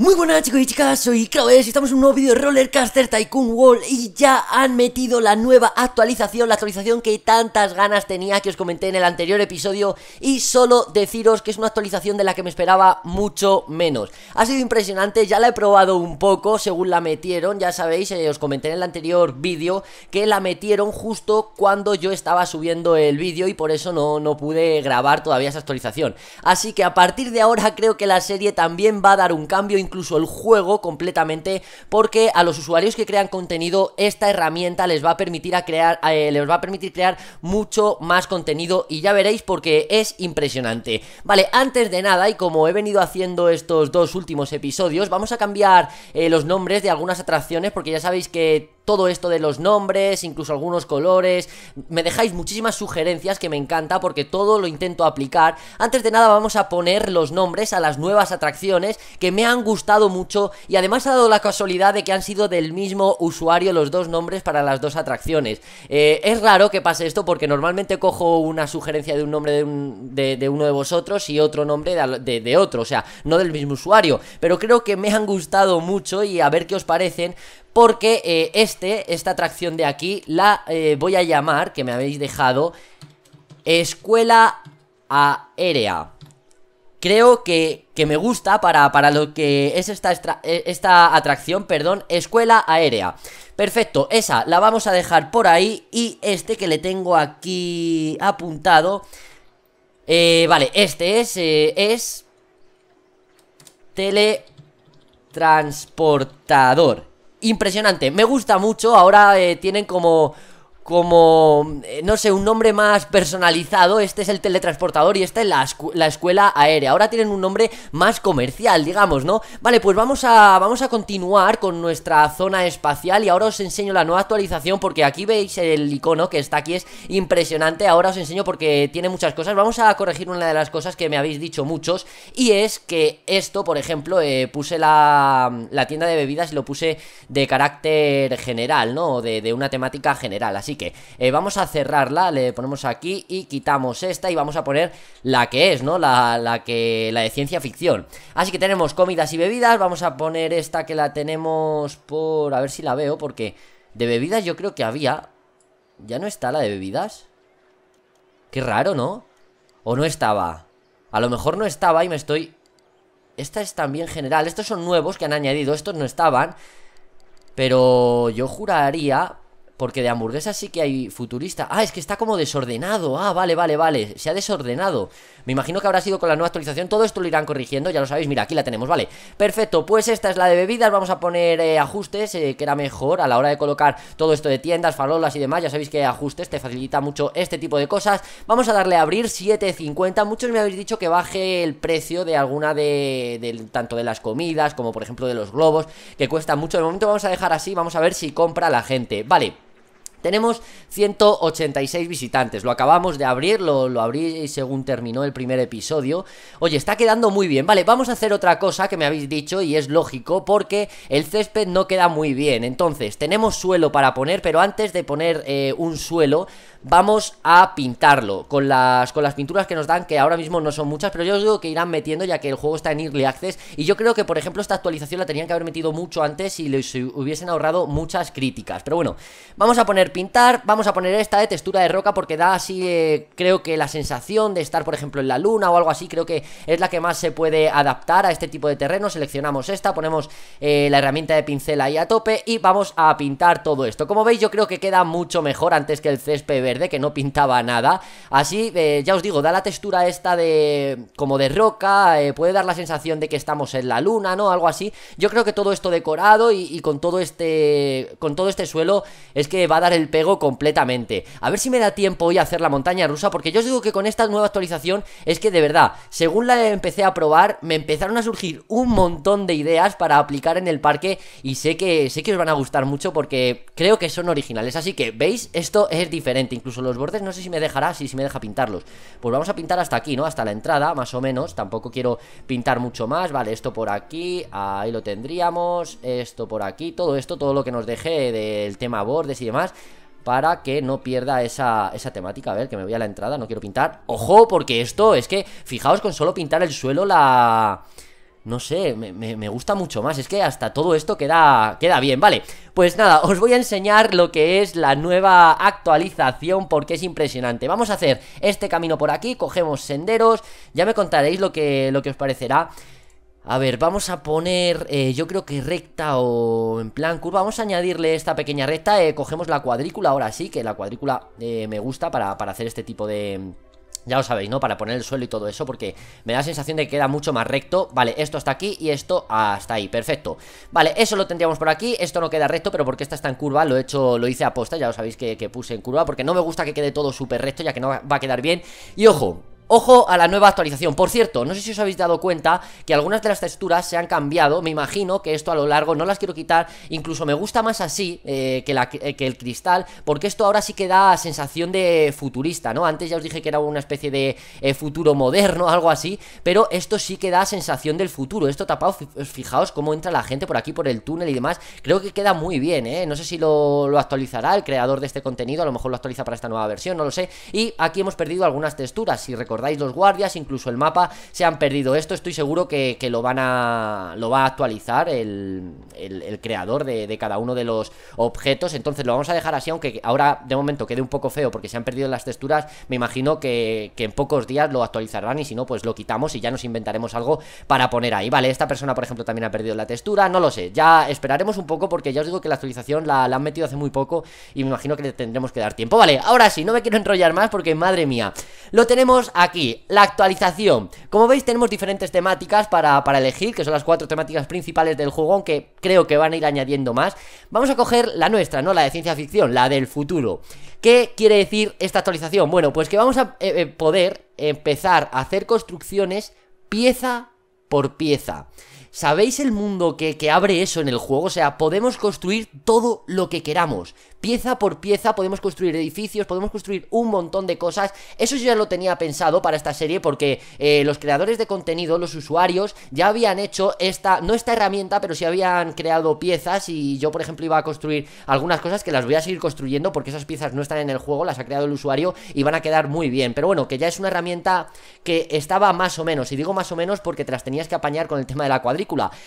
Muy buenas chicos y chicas, soy Claudes y estamos en un nuevo vídeo de Rollercaster Tycoon World y ya han metido la nueva actualización, la actualización que tantas ganas tenía que os comenté en el anterior episodio y solo deciros que es una actualización de la que me esperaba mucho menos. Ha sido impresionante, ya la he probado un poco según la metieron, ya sabéis, eh, os comenté en el anterior vídeo que la metieron justo cuando yo estaba subiendo el vídeo y por eso no, no pude grabar todavía esa actualización. Así que a partir de ahora creo que la serie también va a dar un cambio incluso el juego completamente porque a los usuarios que crean contenido esta herramienta les va a permitir crear eh, les va a permitir crear mucho más contenido y ya veréis porque es impresionante. Vale, antes de nada y como he venido haciendo estos dos últimos episodios, vamos a cambiar eh, los nombres de algunas atracciones porque ya sabéis que todo esto de los nombres, incluso algunos colores. Me dejáis muchísimas sugerencias que me encanta porque todo lo intento aplicar. Antes de nada vamos a poner los nombres a las nuevas atracciones que me han gustado mucho y además ha dado la casualidad de que han sido del mismo usuario los dos nombres para las dos atracciones. Eh, es raro que pase esto porque normalmente cojo una sugerencia de un nombre de, uno de vosotros y otro nombre de, de otro, o sea, no del mismo usuario. Pero creo que me han gustado mucho y a ver qué os parecen porque eh, este, esta atracción de aquí, la eh, voy a llamar, que me habéis dejado, Escuela Aérea. Creo que, que me gusta para, lo que es esta, eh, esta atracción, perdón, Escuela Aérea. Perfecto, esa la vamos a dejar por ahí y este que le tengo aquí apuntado... vale, este es... es... Teletransportador impresionante. Me gusta mucho. Ahora eh, tienen como como, eh, no sé, un nombre más personalizado. Este es el teletransportador y esta es la, escuela aérea. Ahora tienen un nombre más comercial, digamos, ¿no? Vale, pues vamos a, vamos a continuar con nuestra zona espacial y ahora os enseño la nueva actualización porque aquí veis el icono que está aquí, es impresionante. Ahora os enseño porque tiene muchas cosas. Vamos a corregir una de las cosas que me habéis dicho muchos y es que esto, por ejemplo, eh, puse la, tienda de bebidas y lo puse de carácter general, ¿no? De, de una temática general. Así eh, vamos a cerrarla, le ponemos aquí y quitamos esta y vamos a poner la que es, ¿no? La, la que, la de ciencia ficción. Así que tenemos comidas y bebidas, vamos a poner esta que la tenemos por... A ver si la veo, porque de bebidas yo creo que había... ¿Ya no está la de bebidas? Qué raro, ¿no? O no estaba. A lo mejor no estaba y me estoy... Esta es también general. Estos son nuevos que han añadido. Estos no estaban. Pero yo juraría porque de hamburguesas sí que hay futurista. Ah, es que está como desordenado. Ah, vale, vale, vale. Se ha desordenado. Me imagino que habrá sido con la nueva actualización. Todo esto lo irán corrigiendo, ya lo sabéis. Mira, aquí la tenemos, vale. Perfecto, pues esta es la de bebidas. Vamos a poner eh, ajustes, eh, que era mejor a la hora de colocar todo esto de tiendas, farolas y demás. Ya sabéis que ajustes te facilita mucho este tipo de cosas. Vamos a darle a abrir 7.50. Muchos me habéis dicho que baje el precio de alguna de, de tanto de las comidas como por ejemplo de los globos, que cuesta mucho. De momento vamos a dejar así, vamos a ver si compra la gente. Vale. Tenemos 186 visitantes, lo acabamos de abrir, lo, lo, abrí según terminó el primer episodio. Oye, está quedando muy bien. Vale, vamos a hacer otra cosa que me habéis dicho y es lógico porque el césped no queda muy bien. Entonces, tenemos suelo para poner, pero antes de poner eh, un suelo, vamos a pintarlo con las, con las pinturas que nos dan, que ahora mismo no son muchas, pero yo os digo que irán metiendo ya que el juego está en Early Access y yo creo que, por ejemplo, esta actualización la tenían que haber metido mucho antes y les hubiesen ahorrado muchas críticas. Pero bueno, vamos a poner pintar, vamos a poner esta de textura de roca porque da así, eh, creo que la sensación de estar, por ejemplo, en la luna o algo así, creo que es la que más se puede adaptar a este tipo de terreno. Seleccionamos esta, ponemos eh, la herramienta de pincel ahí a tope y vamos a pintar todo esto. Como veis, yo creo que queda mucho mejor antes que el césped verde que no pintaba nada. Así, eh, ya os digo, da la textura esta de... como de roca, eh, puede dar la sensación de que estamos en la luna, ¿no? Algo así. Yo creo que todo esto decorado y, con todo este... con todo este suelo es que va a dar el pego completamente. A ver si me da tiempo hoy a hacer la montaña rusa, porque yo os digo que con esta nueva actualización es que de verdad, según la empecé a probar, me empezaron a surgir un montón de ideas para aplicar en el parque y sé que, sé que os van a gustar mucho porque creo que son originales. Así que, ¿veis? Esto es diferente incluso los bordes no sé si me dejará, si, si me deja pintarlos. Pues vamos a pintar hasta aquí, ¿no? Hasta la entrada, más o menos. Tampoco quiero pintar mucho más. Vale, esto por aquí, ahí lo tendríamos. Esto por aquí, todo esto, todo lo que nos deje del tema bordes y demás para que no pierda esa, esa, temática. A ver, que me voy a la entrada, no quiero pintar. ¡Ojo! Porque esto es que, fijaos, con solo pintar el suelo la... No sé, me, gusta mucho más Es que hasta todo esto queda, queda bien Vale, pues nada, os voy a enseñar lo que es la nueva actualización Porque es impresionante Vamos a hacer este camino por aquí, cogemos senderos Ya me contaréis lo que, lo que os parecerá a ver, vamos a poner, eh, yo creo que recta o en plan curva Vamos a añadirle esta pequeña recta eh, Cogemos la cuadrícula, ahora sí, que la cuadrícula eh, me gusta para hacer este tipo de, ya lo sabéis, ¿no? Para poner el suelo y todo eso Porque me da la sensación de que queda mucho más recto Vale, esto hasta aquí y esto hasta ahí Perfecto, vale, eso lo tendríamos por aquí Esto no queda recto, pero porque esta está en curva Lo he hecho, lo hice aposta, ya lo sabéis que, que puse en curva Porque no me gusta que quede todo súper recto Ya que no va a quedar bien Y ojo, Ojo a la nueva actualización. Por cierto, no sé si os habéis dado cuenta que algunas de las texturas se han cambiado. Me imagino que esto a lo largo no las quiero quitar. Incluso me gusta más así eh, eh, que, el cristal, porque esto ahora sí que da sensación de futurista, ¿no? Antes ya os dije que era una especie de eh, futuro moderno, algo así, pero esto sí que da sensación del futuro. Esto tapado, fijaos cómo entra la gente por aquí, por el túnel y demás. Creo que queda muy bien, ¿eh? No sé si lo, lo actualizará el creador de este contenido, a lo mejor lo actualiza para esta nueva versión, no lo sé. Y aquí hemos perdido algunas texturas, si recordáis acordáis, los guardias, incluso el mapa, se han perdido esto. Estoy seguro que, lo van a. lo va a actualizar el, creador de, cada uno de los objetos. Entonces lo vamos a dejar así, aunque ahora de momento quede un poco feo porque se han perdido las texturas. Me imagino que, en pocos días lo actualizarán y si no, pues lo quitamos y ya nos inventaremos algo para poner ahí. Vale, esta persona, por ejemplo, también ha perdido la textura. No lo sé. Ya esperaremos un poco porque ya os digo que la actualización la, han metido hace muy poco y me imagino que le tendremos que dar tiempo. Vale, ahora sí, no me quiero enrollar más porque madre mía. Lo tenemos aquí aquí la actualización Como veis tenemos diferentes temáticas para, elegir Que son las cuatro temáticas principales del juego Aunque creo que van a ir añadiendo más Vamos a coger la nuestra, ¿no? La de ciencia ficción, la del futuro ¿Qué quiere decir esta actualización? Bueno, pues que vamos a eh, eh, poder empezar a hacer construcciones pieza por pieza ¿Sabéis el mundo que, abre eso en el juego? O sea, podemos construir todo lo que queramos. Pieza por pieza podemos construir edificios, podemos construir un montón de cosas. Eso yo ya lo tenía pensado para esta serie porque eh, los creadores de contenido, los usuarios, ya habían hecho esta, no esta herramienta, pero sí habían creado piezas y yo, por ejemplo, iba a construir algunas cosas que las voy a seguir construyendo porque esas piezas no están en el juego, las ha creado el usuario y van a quedar muy bien. Pero bueno, que ya es una herramienta que estaba más o menos, y digo más o menos porque te las tenías que apañar con el tema de la cuadrilla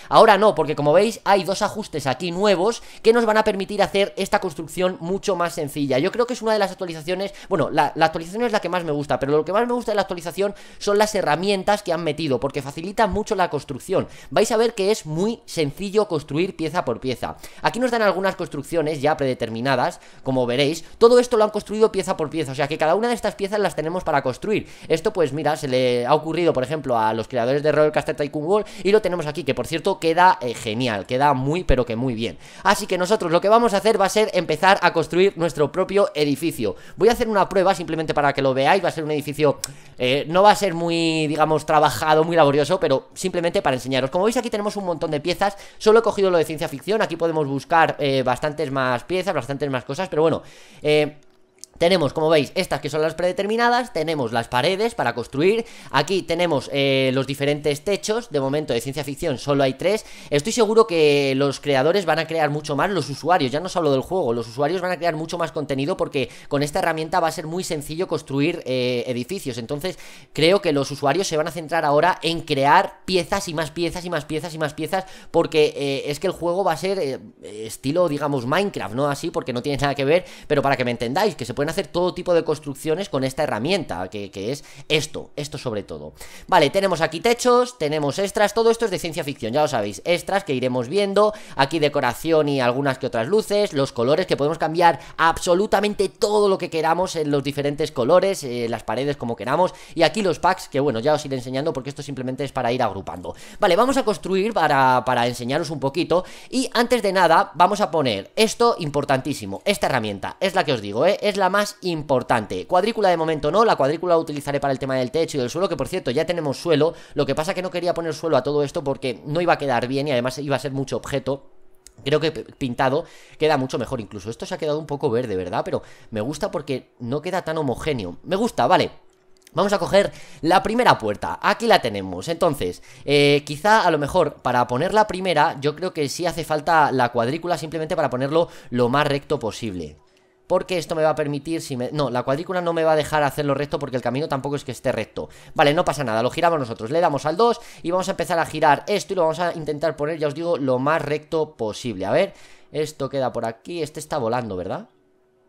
Ahora no, porque como veis hay dos ajustes aquí nuevos que nos van a permitir hacer esta construcción mucho más sencilla. Yo creo que es una de las actualizaciones, bueno, la, actualización es la que más me gusta, pero lo que más me gusta de la actualización son las herramientas que han metido, porque facilita mucho la construcción. Vais a ver que es muy sencillo construir pieza por pieza. Aquí nos dan algunas construcciones ya predeterminadas, como veréis. Todo esto lo han construido pieza por pieza, o sea que cada una de estas piezas las tenemos para construir. Esto pues mira, se le ha ocurrido por ejemplo a los creadores de Roller Tycoon World y lo tenemos aquí que por cierto queda eh, genial, queda muy pero que muy bien. Así que nosotros lo que vamos a hacer va a ser empezar a construir nuestro propio edificio. Voy a hacer una prueba simplemente para que lo veáis, va a ser un edificio, eh, no va a ser muy, digamos, trabajado, muy laborioso, pero simplemente para enseñaros. Como veis aquí tenemos un montón de piezas, solo he cogido lo de ciencia ficción, aquí podemos buscar eh, bastantes más piezas, bastantes más cosas, pero bueno... Eh, tenemos, como veis, estas que son las predeterminadas, tenemos las paredes para construir, aquí tenemos eh, los diferentes techos, de momento de ciencia ficción solo hay tres, estoy seguro que los creadores van a crear mucho más, los usuarios, ya no os hablo del juego, los usuarios van a crear mucho más contenido porque con esta herramienta va a ser muy sencillo construir eh, edificios, entonces creo que los usuarios se van a centrar ahora en crear piezas y más piezas y más piezas y más piezas porque eh, es que el juego va a ser estilo, digamos, Minecraft, no así, porque no tiene nada que ver, pero para que me entendáis, que se puede hacer todo tipo de construcciones con esta herramienta, que, es esto, esto sobre todo. Vale, tenemos aquí techos, tenemos extras, todo esto es de ciencia ficción, ya lo sabéis, extras que iremos viendo, aquí decoración y algunas que otras luces, los colores que podemos cambiar absolutamente todo lo que queramos en los diferentes colores, eh, las paredes como queramos, y aquí los packs, que bueno, ya os iré enseñando porque esto simplemente es para ir agrupando. Vale, vamos a construir para, para enseñaros un poquito, y antes de nada, vamos a poner esto importantísimo, esta herramienta, es la que os digo, eh, es la más importante. Cuadrícula de momento no, la cuadrícula la utilizaré para el tema del techo y del suelo, que por cierto ya tenemos suelo, lo que pasa que no quería poner suelo a todo esto porque no iba a quedar bien y además iba a ser mucho objeto. Creo que pintado queda mucho mejor. Incluso esto se ha quedado un poco verde, ¿verdad? Pero me gusta porque no queda tan homogéneo. Me gusta, vale. Vamos a coger la primera puerta, aquí la tenemos, entonces, eh, quizá a lo mejor para poner la primera yo creo que sí hace falta la cuadrícula simplemente para ponerlo lo más recto posible porque esto me va a permitir, si me... No, la cuadrícula no me va a dejar hacerlo recto porque el camino tampoco es que esté recto. Vale, no pasa nada, lo giramos nosotros, le damos al 2 y vamos a empezar a girar esto y lo vamos a intentar poner, ya os digo, lo más recto posible. A ver, esto queda por aquí, este está volando, ¿verdad?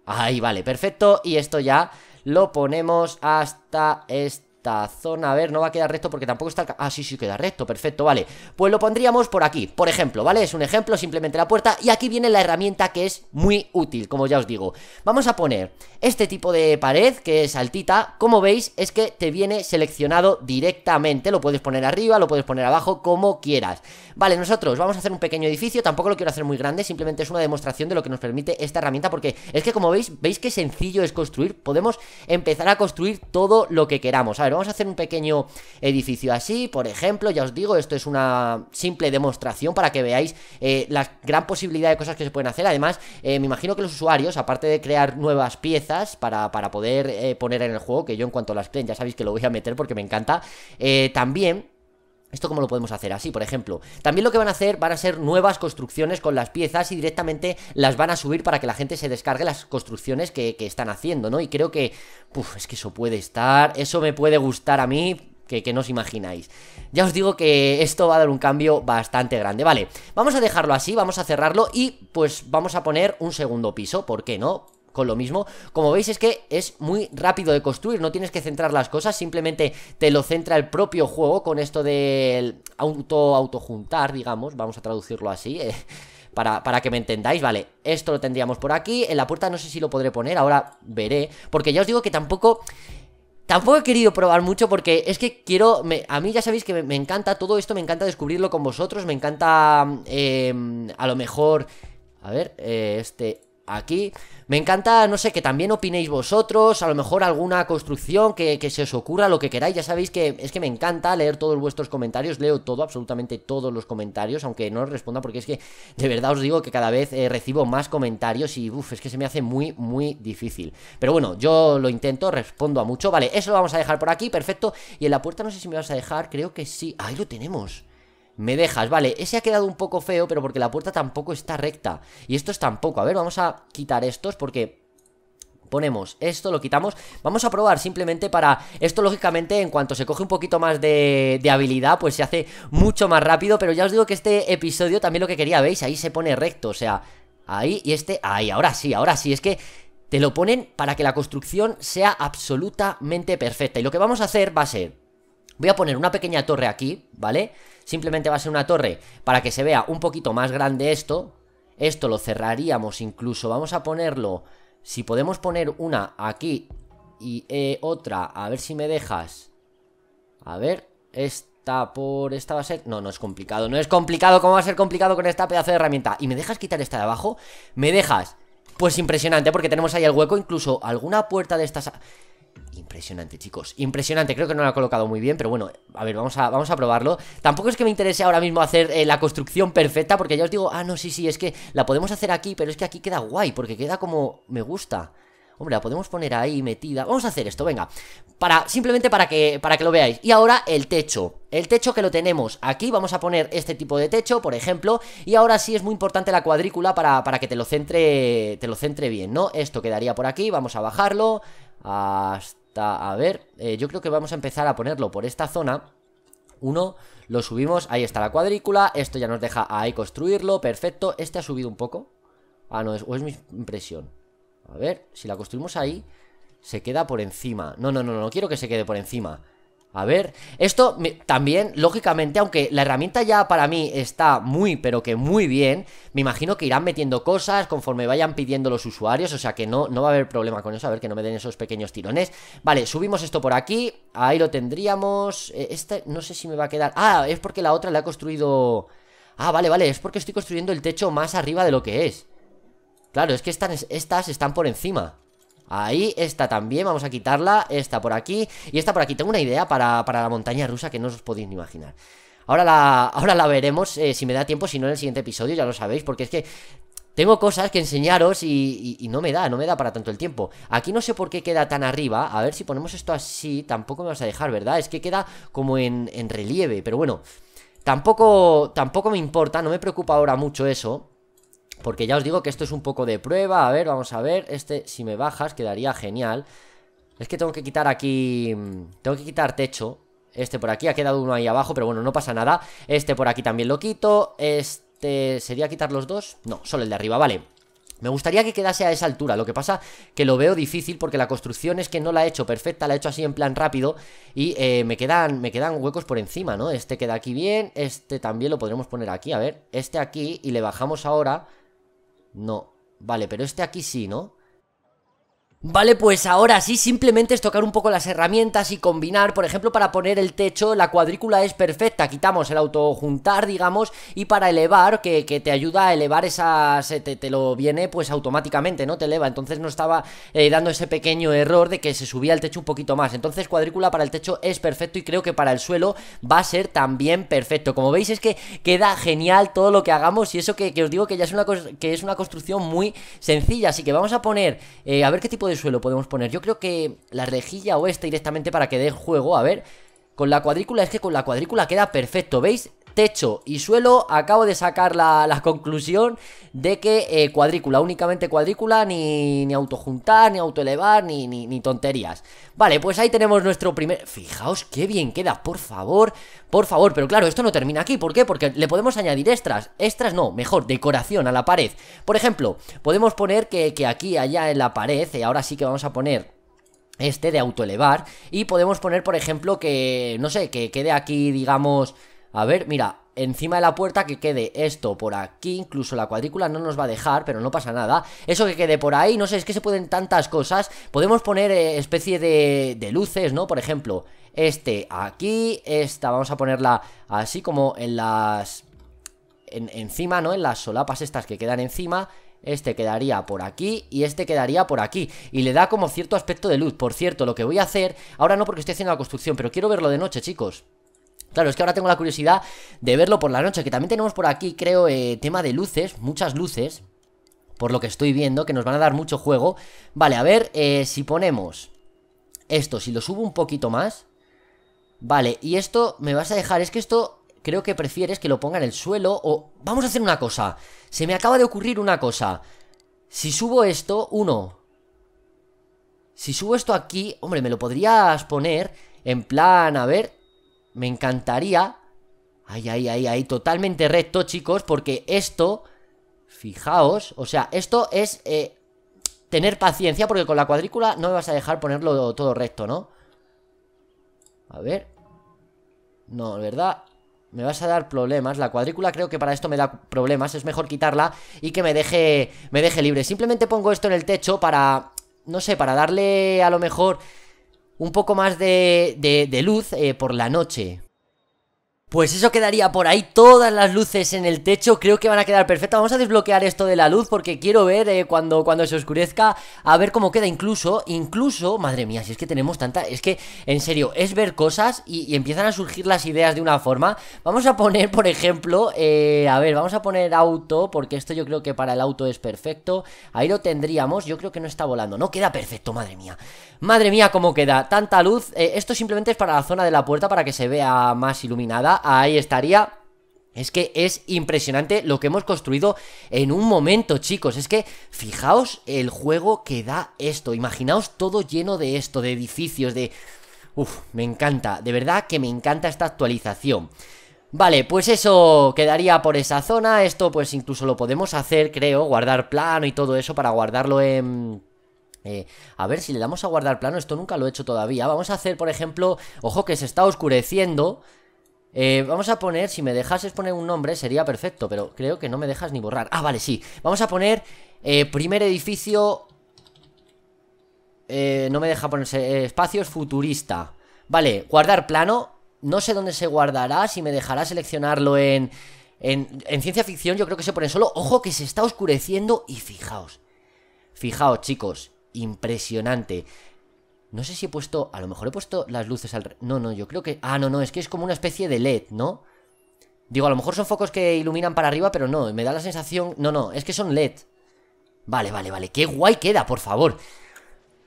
Ahí, vale, perfecto, y esto ya lo ponemos hasta este esta zona A ver, no va a quedar recto porque tampoco está... Ah, sí, sí, queda recto, perfecto, vale Pues lo pondríamos por aquí, por ejemplo, ¿vale? Es un ejemplo, simplemente la puerta Y aquí viene la herramienta que es muy útil, como ya os digo Vamos a poner este tipo de pared, que es altita Como veis, es que te viene seleccionado directamente Lo puedes poner arriba, lo puedes poner abajo, como quieras Vale, nosotros vamos a hacer un pequeño edificio Tampoco lo quiero hacer muy grande, simplemente es una demostración de lo que nos permite esta herramienta Porque es que como veis, veis qué sencillo es construir Podemos empezar a construir todo lo que queramos A ver, vamos a hacer un pequeño edificio así, por ejemplo, ya os digo, esto es una simple demostración para que veáis eh, la gran posibilidad de cosas que se pueden hacer, además, eh, me imagino que los usuarios, aparte de crear nuevas piezas para, poder eh, poner en el juego, que yo en cuanto las creen ya sabéis que lo voy a meter porque me encanta, también ¿Esto cómo lo podemos hacer? Así, por ejemplo. También lo que van a hacer van a ser nuevas construcciones con las piezas y directamente las van a subir para que la gente se descargue las construcciones que, están haciendo, ¿no? Y creo que, puf, es que eso puede estar, eso me puede gustar a mí, que, que, no os imagináis. Ya os digo que esto va a dar un cambio bastante grande. Vale, vamos a dejarlo así, vamos a cerrarlo y pues vamos a poner un segundo piso, ¿por qué no? con lo mismo. Como veis es que es muy rápido de construir, no tienes que centrar las cosas, simplemente te lo centra el propio juego con esto del auto juntar, digamos, vamos a traducirlo así, eh, para, que me entendáis, vale, esto lo tendríamos por aquí, en la puerta no sé si lo podré poner, ahora veré, porque ya os digo que tampoco... Tampoco he querido probar mucho porque es que quiero... a mí ya sabéis que me, encanta todo esto, me encanta descubrirlo con vosotros, me encanta... Mm, em, a lo mejor... A ver, eh, este aquí. Me encanta, no sé, que también opinéis vosotros, a lo mejor alguna construcción que, se os ocurra, lo que queráis. Ya sabéis que es que me encanta leer todos vuestros comentarios, leo todo, absolutamente todos los comentarios, aunque no os responda porque es que de verdad os digo que cada vez eh, recibo más comentarios y uff, es que se me hace muy, muy difícil. Pero bueno, yo lo intento, respondo a mucho. Vale, eso lo vamos a dejar por aquí, perfecto. Y en la puerta no sé si me vas a dejar, creo que sí. Ahí lo tenemos. Me dejas, vale, ese ha quedado un poco feo Pero porque la puerta tampoco está recta Y estos tampoco, a ver, vamos a quitar estos Porque ponemos esto, lo quitamos Vamos a probar simplemente para... Esto lógicamente en cuanto se coge un poquito más de, de, habilidad pues se hace mucho más rápido Pero ya os digo que este episodio también lo que quería, ¿veis? Ahí se pone recto, o sea... Ahí y este... Ahí, ahora sí, ahora sí, es que... Te lo ponen para que la construcción sea absolutamente perfecta Y lo que vamos a hacer va a ser Voy a poner una pequeña torre aquí, ¿vale? Simplemente va a ser una torre para que se vea un poquito más grande esto. Esto lo cerraríamos incluso. Vamos a ponerlo... Si podemos poner una aquí y eh, otra, a ver si me dejas. A ver, esta por... Esta va a ser... No, no es complicado, no es complicado. ¿Cómo va a ser complicado con esta pedazo de herramienta? ¿Y me dejas quitar esta de abajo? ¿Me dejas? Pues impresionante, porque tenemos ahí el hueco, incluso alguna puerta de estas... Impresionante, chicos. Impresionante. Creo que no lo ha colocado muy bien, pero bueno, a ver, vamos a, vamos a probarlo. Tampoco es que me interese ahora mismo hacer eh, la construcción perfecta, porque ya os digo, ah, no, sí, sí, es que la podemos hacer aquí, pero es que aquí queda guay, porque queda como me gusta. Hombre, la podemos poner ahí metida. Vamos a hacer esto, venga. Para, simplemente para que, para que lo veáis. Y ahora el techo. El techo que lo tenemos aquí, vamos a poner este tipo de techo, por ejemplo. Y ahora sí es muy importante la cuadrícula para, para que te lo centre. Te lo centre bien, ¿no? Esto quedaría por aquí, vamos a bajarlo hasta... A ver, eh, yo creo que vamos a empezar a ponerlo por esta zona. Uno, lo subimos, ahí está la cuadrícula, esto ya nos deja ahí construirlo, perfecto. Este ha subido un poco. Ah, no, es, o es mi impresión. A ver, si la construimos ahí, se queda por encima. No, no, no, no quiero que se quede por encima. A ver, esto también, lógicamente, aunque la herramienta ya para mí está muy, pero que muy bien, me imagino que irán metiendo cosas conforme vayan pidiendo los usuarios, o sea que no, no va a haber problema con eso, a ver que no me den esos pequeños tirones. Vale, subimos esto por aquí, ahí lo tendríamos, e, este no sé si me va a quedar... Ah, es porque la otra la he construido... Ah, vale, vale, es porque estoy construyendo el techo más arriba de lo que es. Claro, es que estas, estas están por encima. Ahí, esta también, vamos a quitarla Esta por aquí, y esta por aquí Tengo una idea para, la montaña rusa que no os podéis ni imaginar Ahora la, ahora la veremos eh, Si me da tiempo, si no en el siguiente episodio Ya lo sabéis, porque es que tengo cosas que enseñaros y, no me da, no me da para tanto el tiempo Aquí no sé por qué queda tan arriba A ver si ponemos esto así, tampoco me vas a dejar, ¿verdad? Es que queda como en, relieve Pero bueno, tampoco, tampoco me importa, no me preocupa ahora mucho eso porque ya os digo que esto es un poco de prueba. A ver, vamos a ver. Este, si me bajas, quedaría genial. Es que tengo que quitar aquí... Mm, tengo que quitar techo. Este por aquí, ha quedado uno ahí abajo, pero bueno, no pasa nada. Este por aquí también lo quito. Este... ¿Sería quitar los dos? No, solo el de arriba, vale. Me gustaría que quedase a esa altura, lo que pasa que lo veo difícil porque la construcción es que no la he hecho perfecta, la he hecho así en plan rápido y eh, me, quedan, me quedan huecos por encima, ¿no? Este queda aquí bien, este también lo podremos poner aquí, a ver, este aquí y le bajamos ahora no, vale, pero este aquí sí, ¿no? Vale, pues ahora sí, simplemente es tocar un poco las herramientas y combinar, por ejemplo, para poner el techo, la cuadrícula es perfecta, quitamos el auto juntar, digamos, y para elevar, que, te ayuda a elevar esas, te, lo viene pues automáticamente, ¿no? Te eleva, entonces no estaba eh, dando ese pequeño error de que se subía el techo un poquito más, entonces cuadrícula para el techo es perfecto y creo que para el suelo va a ser también perfecto, como veis es que queda genial todo lo que hagamos y eso que, os digo que ya es una, que es una construcción muy sencilla, así que vamos a poner, eh, a ver qué tipo de suelo podemos poner? Yo creo que la rejilla o esta directamente para que dé juego, a ver... Con la cuadrícula, es que con la cuadrícula queda perfecto, ¿veis? techo y suelo, acabo de sacar la, conclusión de que eh, cuadrícula, únicamente cuadrícula, ni, ni autojuntar, ni autoelevar, ni, ni, ni tonterías. Vale, pues ahí tenemos nuestro primer... Fijaos qué bien queda, por favor, por favor. Pero claro, esto no termina aquí, ¿por qué? Porque le podemos añadir extras, extras no, mejor, decoración a la pared. Por ejemplo, podemos poner que, aquí, allá en la pared, y eh, ahora sí que vamos a poner este de autoelevar y podemos poner por ejemplo que no sé que quede aquí digamos a ver, mira, encima de la puerta que quede esto por aquí, incluso la cuadrícula no nos va a dejar, pero no pasa nada. Eso que quede por ahí, no sé, es que se pueden tantas cosas. Podemos poner eh, especie de, luces, ¿no? Por ejemplo, este aquí, esta, vamos a ponerla así como en las... encima, ¿no? En las solapas estas que quedan encima este quedaría por aquí y este quedaría por aquí y le da como cierto aspecto de luz. Por cierto, lo que voy a hacer, ahora no porque estoy haciendo la construcción, pero quiero verlo de noche, chicos. Claro, es que ahora tengo la curiosidad de verlo por la noche, que también tenemos por aquí, creo, eh, tema de luces, muchas luces, por lo que estoy viendo, que nos van a dar mucho juego. Vale, a ver eh, si ponemos esto, si lo subo un poquito más. Vale, y esto me vas a dejar, es que esto creo que prefieres que lo ponga en el suelo o... Vamos a hacer una cosa, se me acaba de ocurrir una cosa. Si subo esto, uno... Si subo esto aquí, hombre, me lo podrías poner en plan, a ver, me encantaría... ay ay ay ay totalmente recto, chicos, porque esto... Fijaos, o sea, esto es... Eh, tener paciencia, porque con la cuadrícula no me vas a dejar ponerlo todo recto, ¿no? A ver... No, ¿verdad? me vas a dar problemas. La cuadrícula creo que para esto me da problemas. Es mejor quitarla y que me deje, me deje libre. Simplemente pongo esto en el techo para, no sé, para darle a lo mejor un poco más de, luz eh, por la noche. Pues eso quedaría por ahí, todas las luces en el techo creo que van a quedar perfectas Vamos a desbloquear esto de la luz porque quiero ver eh, cuando, cuando se oscurezca A ver cómo queda, incluso, incluso, madre mía, si es que tenemos tanta Es que, en serio, es ver cosas y, empiezan a surgir las ideas de una forma Vamos a poner, por ejemplo, eh, a ver, vamos a poner auto Porque esto yo creo que para el auto es perfecto Ahí lo tendríamos, yo creo que no está volando, no queda perfecto, madre mía Madre mía cómo queda, tanta luz eh, Esto simplemente es para la zona de la puerta para que se vea más iluminada ahí estaría es que es impresionante lo que hemos construido en un momento, chicos. Es que fijaos el juego que da esto. Imaginaos todo lleno de esto, de edificios, de... Uf, me encanta. De verdad que me encanta esta actualización. Vale, pues eso quedaría por esa zona. Esto pues incluso lo podemos hacer, creo. Guardar plano y todo eso para guardarlo en... Eh, a ver si le damos a guardar plano. Esto nunca lo he hecho todavía. Vamos a hacer, por ejemplo... Ojo que se está oscureciendo... Eh, vamos a poner, si me dejases poner un nombre sería perfecto, pero creo que no me dejas ni borrar. Ah, vale, sí. Vamos a poner eh, primer edificio... Eh, no me deja ponerse espacios futurista. Vale, guardar plano. No sé dónde se guardará, si me dejará seleccionarlo en, en ciencia ficción. Yo creo que se pone solo. Ojo que se está oscureciendo y fijaos. Fijaos, chicos. Impresionante. No sé si he puesto... A lo mejor he puesto las luces al... No, no, yo creo que... Ah, no, no, es que es como una especie de LED, ¿no? Digo, a lo mejor son focos que iluminan para arriba, pero no, me da la sensación... No, no, es que son LED. Vale, vale, vale. Qué guay queda, por favor.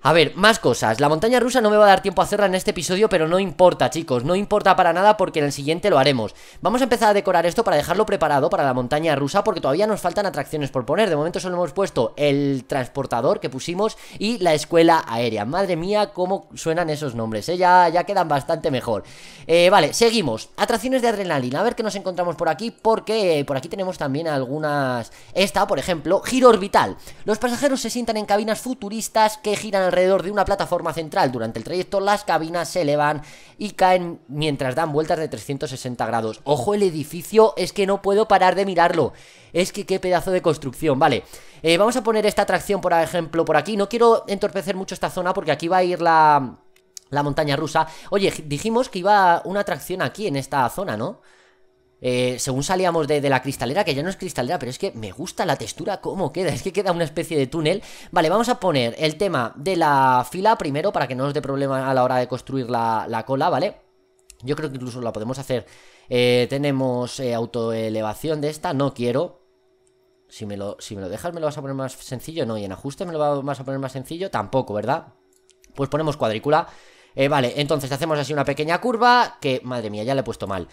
A ver, más cosas. La montaña rusa no me va a dar tiempo a hacerla en este episodio, pero no importa, chicos. No importa para nada porque en el siguiente lo haremos. Vamos a empezar a decorar esto para dejarlo preparado para la montaña rusa porque todavía nos faltan atracciones por poner. De momento solo hemos puesto el transportador que pusimos y la escuela aérea. Madre mía, cómo suenan esos nombres, ¿eh? Ya, ya quedan bastante mejor. Eh, vale, seguimos. Atracciones de adrenalina. A ver qué nos encontramos por aquí porque eh, por aquí tenemos también algunas... Esta, por ejemplo, giro orbital. Los pasajeros se sientan en cabinas futuristas que giran alrededor de una plataforma central. Durante el trayecto las cabinas se elevan y caen mientras dan vueltas de 360 grados. Ojo el edificio, es que no puedo parar de mirarlo. Es que qué pedazo de construcción, vale. Eh, vamos a poner esta atracción, por ejemplo, por aquí. No quiero entorpecer mucho esta zona porque aquí va a ir la... La montaña rusa. Oye, dijimos que iba una atracción aquí en esta zona, ¿no? Eh, según salíamos de, la cristalera, que ya no es cristalera, pero es que me gusta la textura, cómo queda, es que queda una especie de túnel. Vale, vamos a poner el tema de la fila primero para que no nos dé problema a la hora de construir la, cola, ¿vale? Yo creo que incluso la podemos hacer. Eh, tenemos eh, autoelevación de esta, no quiero. Si me, lo, si me lo dejas, me lo vas a poner más sencillo, no. Y en ajuste me lo vas a poner más sencillo, tampoco, ¿verdad? Pues ponemos cuadrícula. vale, entonces hacemos así una pequeña curva que, madre mía, ya le he puesto mal.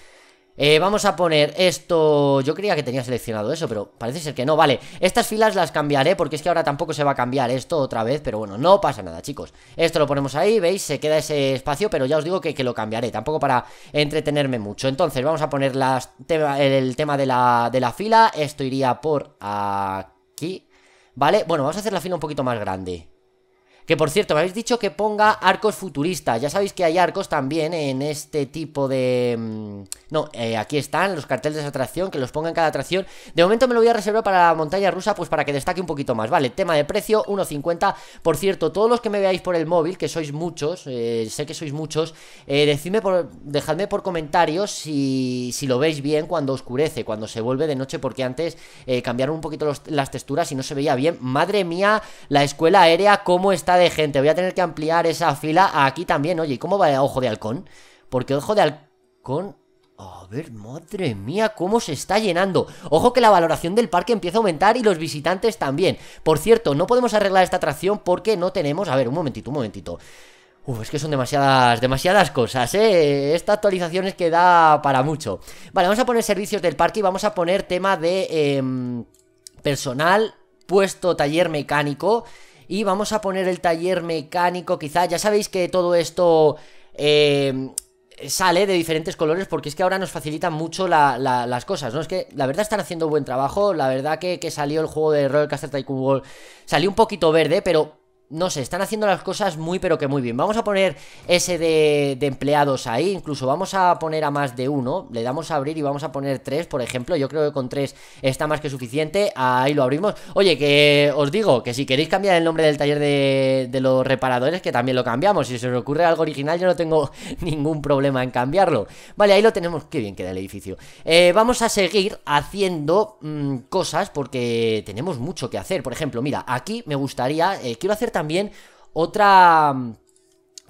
Eh, vamos a poner esto... Yo creía que tenía seleccionado eso, pero parece ser que no Vale, estas filas las cambiaré porque es que ahora tampoco se va a cambiar esto otra vez Pero bueno, no pasa nada, chicos Esto lo ponemos ahí, ¿veis? Se queda ese espacio, pero ya os digo que, que lo cambiaré Tampoco para entretenerme mucho Entonces, vamos a poner las el tema de la, de la fila Esto iría por aquí Vale, bueno, vamos a hacer la fila un poquito más grande que por cierto, me habéis dicho que ponga arcos futuristas. Ya sabéis que hay arcos también en este tipo de... Mm, no, eh, aquí están los carteles de atracción, que los ponga en cada atracción. De momento me lo voy a reservar para la montaña rusa, pues para que destaque un poquito más. Vale, tema de precio, 1.50. Por cierto, todos los que me veáis por el móvil, que sois muchos, eh, sé que sois muchos, eh, decidme por, dejadme por comentarios si, si, lo veis bien cuando oscurece, cuando se vuelve de noche, porque antes cambiaron un poquito las texturas y no se veía bien. Madre mía, la escuela aérea, ¿cómo está? de gente. Voy a tener que ampliar esa fila aquí también. Oye, cómo va el Ojo de Halcón? Porque Ojo de Halcón... A ver, madre mía, cómo se está llenando. Ojo que la valoración del parque empieza a aumentar y los visitantes también. Por cierto, no podemos arreglar esta atracción porque no tenemos... A ver, un momentito, un momentito. Uf, es que son demasiadas, demasiadas cosas, ¿eh? Esta actualización es que da para mucho. Vale, vamos a poner servicios del parque y vamos a poner tema de em, personal, puesto taller mecánico y vamos a poner el taller mecánico quizá. Ya sabéis que todo esto... Em, sale de diferentes colores porque es que ahora nos facilitan mucho las cosas, ¿no? Es que la verdad están haciendo buen trabajo, la verdad que, salió el juego de Royal Castle Tycoon salió un poquito verde, pero no sé, están haciendo las cosas muy pero que muy bien. Vamos a poner ese de, empleados ahí, incluso vamos a poner a más de uno, le damos a abrir y vamos a poner tres, por ejemplo, yo creo que con tres está más que suficiente, ahí lo abrimos. Oye, que os digo, que si queréis cambiar el nombre del taller de, los reparadores, que también lo cambiamos, si se os ocurre algo original yo no tengo ningún problema en cambiarlo. Vale, ahí lo tenemos, qué bien queda el edificio. Eh, vamos a seguir haciendo mm, cosas porque tenemos mucho que hacer, por ejemplo, mira, aquí me gustaría, eh, quiero hacer también otra mm,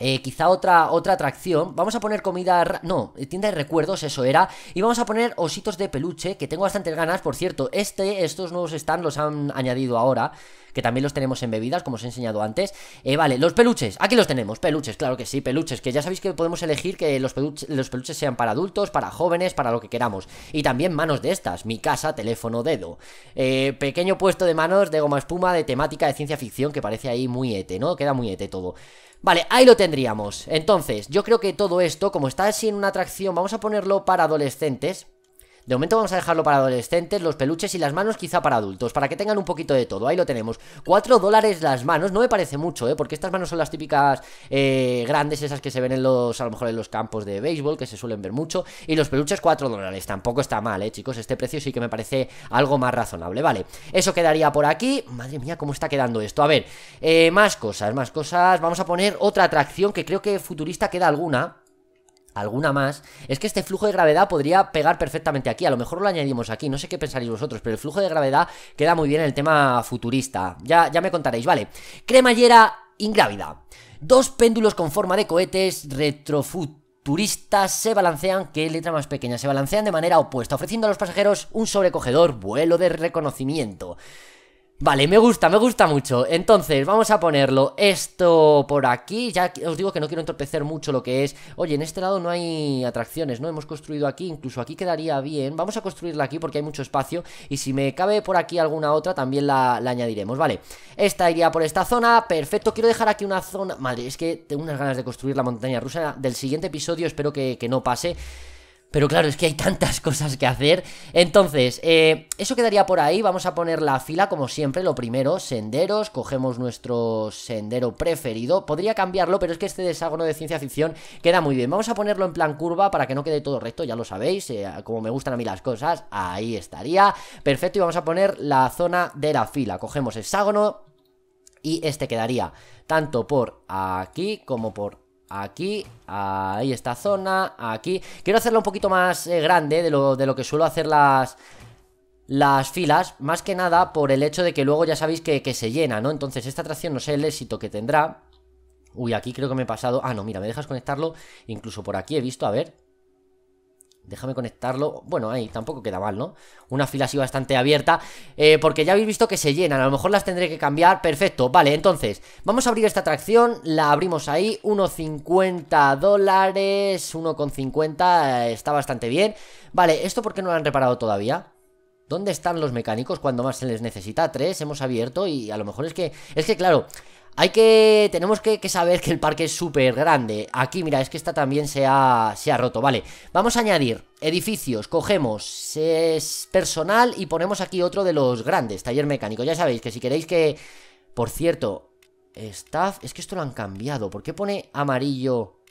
eh, quizá otra, otra atracción. Vamos a poner comida. No, eh, tienda de recuerdos, eso era. Y vamos a poner ositos de peluche, que tengo bastantes ganas. Por cierto, este, estos nuevos están, los han añadido ahora. Que también los tenemos en bebidas, como os he enseñado antes. Eh, vale, los peluches. Aquí los tenemos. Peluches, claro que sí, peluches. Que ya sabéis que podemos elegir que los, peluches sean para adultos, para jóvenes, para lo que queramos. Y también manos de estas. Mi casa, teléfono, dedo. pequeño puesto de manos de goma espuma de temática de ciencia ficción, que parece ahí muy ete, ¿no? Queda muy ete todo. Vale, ahí lo tendríamos. Entonces, yo creo que todo esto, como está así en una atracción, vamos a ponerlo para adolescentes. De momento vamos a dejarlo para adolescentes, los peluches y las manos quizá para adultos, para que tengan un poquito de todo. Ahí lo tenemos. 4 dólares las manos, no me parece mucho, ¿eh? Porque estas manos son las típicas eh, grandes, esas que se ven en los, a lo mejor en los campos de béisbol, que se suelen ver mucho. Y los peluches 4 dólares, tampoco está mal, ¿eh, chicos? Este precio sí que me parece algo más razonable, ¿vale? Eso quedaría por aquí. Madre mía, cómo está quedando esto. A ver, eh, más cosas, más cosas. Vamos a poner otra atracción que creo que futurista queda alguna alguna más, es que este flujo de gravedad podría pegar perfectamente aquí. A lo mejor lo añadimos aquí, no sé qué pensaréis vosotros, pero el flujo de gravedad queda muy bien en el tema futurista. Ya, ya me contaréis, vale. Cremallera ingrávida. Dos péndulos con forma de cohetes retrofuturistas se balancean, qué letra más pequeña, se balancean de manera opuesta, ofreciendo a los pasajeros un sobrecogedor vuelo de reconocimiento. Vale, me gusta, me gusta mucho. Entonces, vamos a ponerlo esto por aquí. Ya os digo que no quiero entorpecer mucho lo que es. Oye, en este lado no hay atracciones, ¿no? Hemos construido aquí, incluso aquí quedaría bien. Vamos a construirla aquí porque hay mucho espacio. Y si me cabe por aquí alguna otra, también la, añadiremos. Vale, esta iría por esta zona. Perfecto, quiero dejar aquí una zona... Madre, es que tengo unas ganas de construir la montaña rusa del siguiente episodio. Espero que, que no pase. Pero claro, es que hay tantas cosas que hacer. Entonces, eh, eso quedaría por ahí. Vamos a poner la fila, como siempre, lo primero, senderos. Cogemos nuestro sendero preferido. Podría cambiarlo, pero es que este hexágono de ciencia ficción queda muy bien. Vamos a ponerlo en plan curva para que no quede todo recto, ya lo sabéis. Eh, como me gustan a mí las cosas, ahí estaría. Perfecto, y vamos a poner la zona de la fila. Cogemos hexágono y este quedaría tanto por aquí como por aquí, ahí esta zona, aquí. Quiero hacerla un poquito más eh, grande de lo, de lo que suelo hacer las, las filas, más que nada por el hecho de que luego ya sabéis que, que se llena, ¿no? Entonces esta atracción no sé el éxito que tendrá. Uy, aquí creo que me he pasado... Ah, no, mira, me dejas conectarlo incluso por aquí, he visto, a ver... Déjame conectarlo. Bueno, ahí tampoco queda mal, ¿no? Una fila así bastante abierta. Eh, porque ya habéis visto que se llenan. A lo mejor las tendré que cambiar. Perfecto. Vale, entonces, vamos a abrir esta atracción. La abrimos ahí. 1,50 dólares. 1,50. Está bastante bien. Vale, ¿esto por qué no lo han reparado todavía? ¿Dónde están los mecánicos cuando más se les necesita? Tres, hemos abierto y a lo mejor es que... Es que claro, hay que... Tenemos que, saber que el parque es súper grande. Aquí, mira, es que esta también se ha, se ha roto. Vale, vamos a añadir edificios, cogemos es personal y ponemos aquí otro de los grandes, taller mecánico. Ya sabéis que si queréis que... Por cierto, staff... Es que esto lo han cambiado. ¿Por qué pone amarillo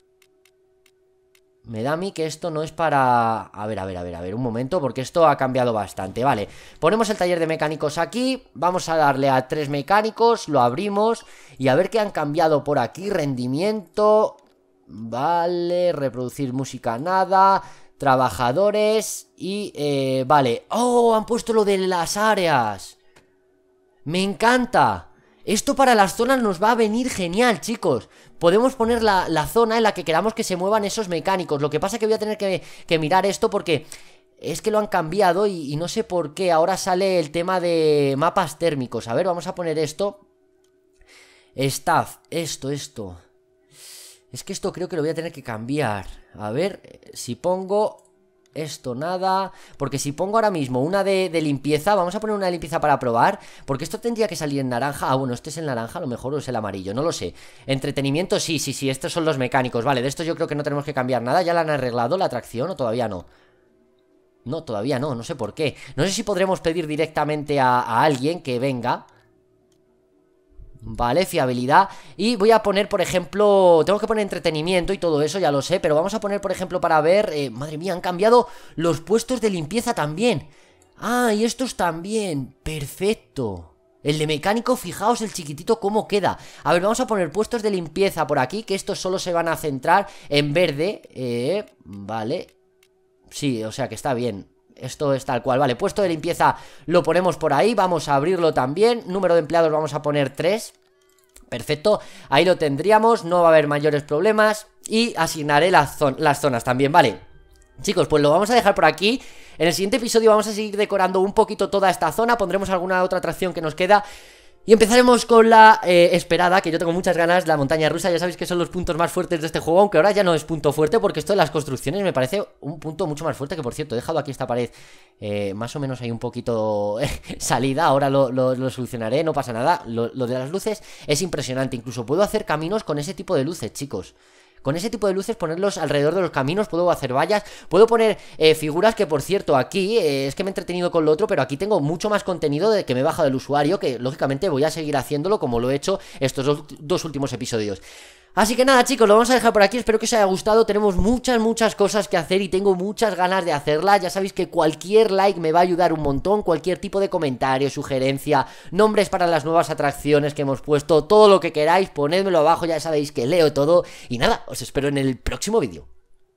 me da a mí que esto no es para... A ver, a ver, a ver, a ver, un momento, porque esto ha cambiado bastante, vale. Ponemos el taller de mecánicos aquí, vamos a darle a tres mecánicos, lo abrimos, y a ver qué han cambiado por aquí, rendimiento... Vale, reproducir música, nada, trabajadores y... Eh, vale, ¡oh! Han puesto lo de las áreas. ¡Me encanta! Esto para las zonas nos va a venir genial, chicos Podemos poner la, zona en la que queramos que se muevan esos mecánicos Lo que pasa es que voy a tener que, mirar esto porque es que lo han cambiado y, y, no sé por qué Ahora sale el tema de mapas térmicos A ver, vamos a poner esto Staff, esto, esto Es que esto creo que lo voy a tener que cambiar A ver, si pongo esto nada. Porque si pongo ahora mismo una de, limpieza, vamos a poner una de limpieza para probar. Porque esto tendría que salir en naranja. Ah, bueno, este es el naranja, a lo mejor, es el amarillo, no lo sé. Entretenimiento, sí, sí, sí, estos son los mecánicos. Vale, de esto yo creo que no tenemos que cambiar nada. ¿Ya la han arreglado la atracción o todavía no? No, todavía no, no sé por qué. No sé si podremos pedir directamente a alguien que venga. ¿vale? Fiabilidad. Y voy a poner, por ejemplo, tengo que poner entretenimiento y todo eso, ya lo sé, pero vamos a poner, por ejemplo, para ver... Eh, madre mía, han cambiado los puestos de limpieza también. Ah, y estos también. Perfecto. El de mecánico, fijaos el chiquitito cómo queda. A ver, vamos a poner puestos de limpieza por aquí, que estos solo se van a centrar en verde. Eh, vale. Sí, o sea que está bien. Esto es tal cual, vale, puesto de limpieza lo ponemos por ahí, vamos a abrirlo también, número de empleados vamos a poner 3 Perfecto, ahí lo tendríamos, no va a haber mayores problemas y asignaré las, zonas también, ¿vale? Chicos, pues lo vamos a dejar por aquí En el siguiente episodio vamos a seguir decorando un poquito toda esta zona Pondremos alguna otra atracción que nos queda y empezaremos con la eh, esperada, que yo tengo muchas ganas, la montaña rusa, ya sabéis que son los puntos más fuertes de este juego, aunque ahora ya no es punto fuerte, porque esto de las construcciones me parece un punto mucho más fuerte, que por cierto, he dejado aquí esta pared eh, más o menos hay un poquito eh, salida, ahora lo, solucionaré, no pasa nada, lo de las luces es impresionante, incluso puedo hacer caminos con ese tipo de luces, chicos. Con ese tipo de luces ponerlos alrededor de los caminos, puedo hacer vallas, puedo poner eh, figuras que por cierto aquí eh, es que me he entretenido con lo otro, pero aquí tengo mucho más contenido de que me he bajado del usuario, que lógicamente voy a seguir haciéndolo como lo he hecho estos dos últimos episodios. Así que nada chicos, lo vamos a dejar por aquí, espero que os haya gustado, tenemos muchas, muchas cosas que hacer y tengo muchas ganas de hacerlas, ya sabéis que cualquier like me va a ayudar un montón, cualquier tipo de comentario, sugerencia, nombres para las nuevas atracciones que hemos puesto, todo lo que queráis, ponedmelo abajo, ya sabéis que leo todo y nada, os espero en el próximo vídeo.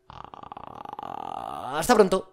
Hasta pronto.